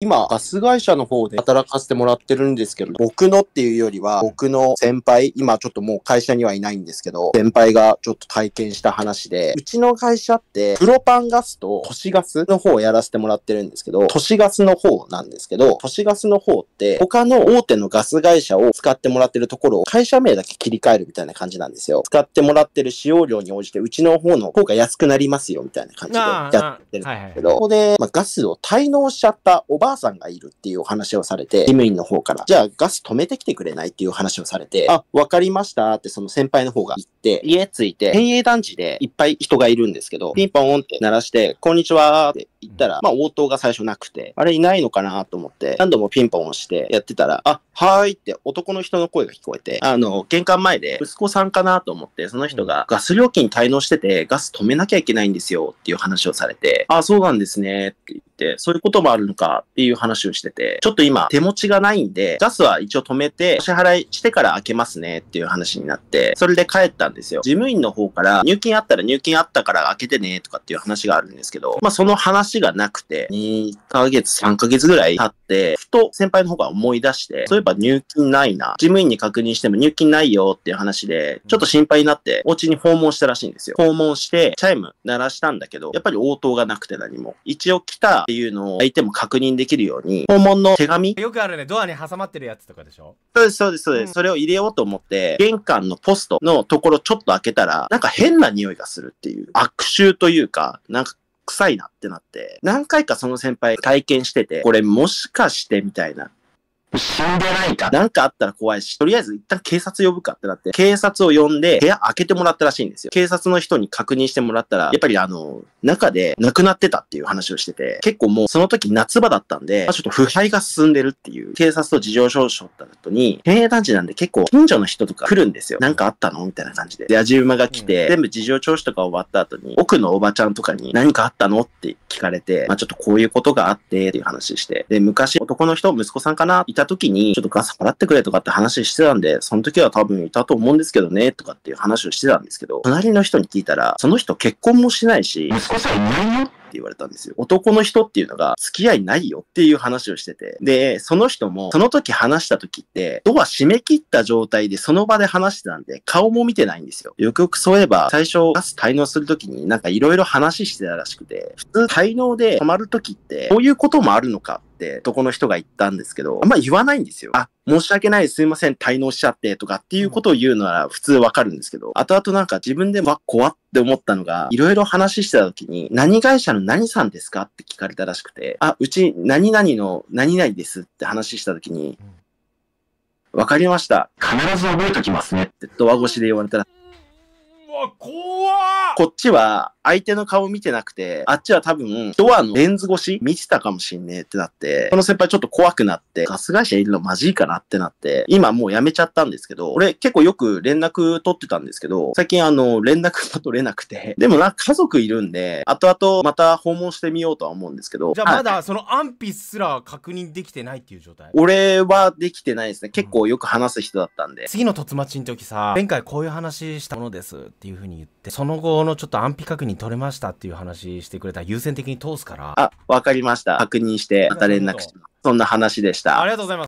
今、ガス会社の方で働かせてもらってるんですけど、僕のっていうよりは、僕の先輩、今ちょっともう会社にはいないんですけど、先輩がちょっと体験した話で、うちの会社って、プロパンガスと都市ガスの方をやらせてもらってるんですけど、都市ガスの方なんですけど、都市ガスの方って、他の大手のガス会社を使ってもらってるところを、会社名だけ切り替えるみたいな感じなんですよ。使ってもらってる使用量に応じて、うちの方の方が安くなりますよ、みたいな感じでやってるんですけど、ここで、まあ、ガスを滞納しちゃったおばばあさんがいるっていうお話をされて、事務員の方から、じゃあガス止めてきてくれないっていう話をされて、あ、わかりましたってその先輩の方が言って、家着いて、変営団地でいっぱい人がいるんですけど、ピンポンって鳴らして、こんにちはって言ったら、まあ応答が最初なくて、あれいないのかなと思って、何度もピンポン押してやってたら、あ、はーいって男の人の声が聞こえて、あの、玄関前で息子さんかなと思って、その人がガス料金滞納してて、ガス止めなきゃいけないんですよっていう話をされて、あ、そうなんですねって、そういうこともあるのかっていう話をしてて、ちょっと今手持ちがないんで、ガスは一応止めて、お支払いしてから開けますねっていう話になって、それで帰ったんですよ。事務員の方から、入金あったら入金あったから開けてねとかっていう話があるんですけど、まあその話がなくて、2ヶ月、3ヶ月ぐらい経って、ふと先輩の方が思い出して、そういえば入金ないな。事務員に確認しても入金ないよっていう話で、ちょっと心配になって、お家に訪問したらしいんですよ。訪問して、チャイム鳴らしたんだけど、やっぱり応答がなくて何も。一応来たっていうのを相手も確認できるように、訪問の手紙よくあるね、ドアに挟まってるやつとかでしょそうです、そうです、そうで、ん、す。それを入れようと思って、玄関のポストのところちょっと開けたら、なんか変な匂いがするっていう、悪臭というか、なんか臭いなってなって、何回かその先輩体験してて、これもしかしてみたいな。死んでないか。なんかあったら怖いし、とりあえず一旦警察呼ぶかってなって、警察を呼んで部屋開けてもらったらしいんですよ。警察の人に確認してもらったら、やっぱりあの、中で亡くなってたっていう話をしてて、結構もうその時夏場だったんで、ちょっと腐敗が進んでるっていう、警察と事情聴取った後に、変団地なんで結構近所の人とか来るんですよ。なんかあったのみたいな感じで。で、味馬が来て、うん、全部事情聴取とか終わった後に、奥のおばちゃんとかに何かあったのって聞かれて、まあちょっとこういうことがあってっていう話して、で、昔男の人、息子さんかなた時に、ちょっとガス払ってくれとかって話してたんで、その時は多分いたと思うんですけどね、とかっていう話をしてたんですけど、隣の人に聞いたら、その人結婚もしないし、息子さんいないよって言われたんですよ。男の人っていうのが付き合いないよっていう話をしてて。で、その人もその時話した時って、ドア閉め切った状態でその場で話してたんで顔も見てないんですよ。よくよくそういえば最初ガス滞納する時になんか色々話してたらしくて、普通滞納で止まる時ってこういうこともあるのかって男の人が言ったんですけど、あんま言わないんですよ。あ、申し訳ない、すいません、滞納しちゃってとかっていうことを言うのは普通わかるんですけど、後々なんか自分では怖って思ったのが、いろいろ話してた時に、何会社の何さんですかって聞かれたらしくて、あ、うち何々の何々ですって話した時に、わかりました。必ず覚えときますねってドア越しで言われたら、うわ、怖こっちは、相手の顔見てなくて、あっちは多分、ドアのレンズ越し見てたかもしんねえってなって、その先輩ちょっと怖くなって、ガス会社いるのマジいいかなってなって、今もう辞めちゃったんですけど、俺結構よく連絡取ってたんですけど、最近あの、連絡が取れなくて、でもな、家族いるんで、後々また訪問してみようとは思うんですけど、じゃあまだその安否すら確認できてないっていう状態俺はできてないですね。結構よく話す人だったんで。うん、次の突待ちの時さ、前回こういう話したものですっていう風に言って、その後のちょっと安否確認取れましたっていう話してくれたら優先的に通すから。あ、わかりました。確認してまた連絡します。そんな話でした。ありがとうございます。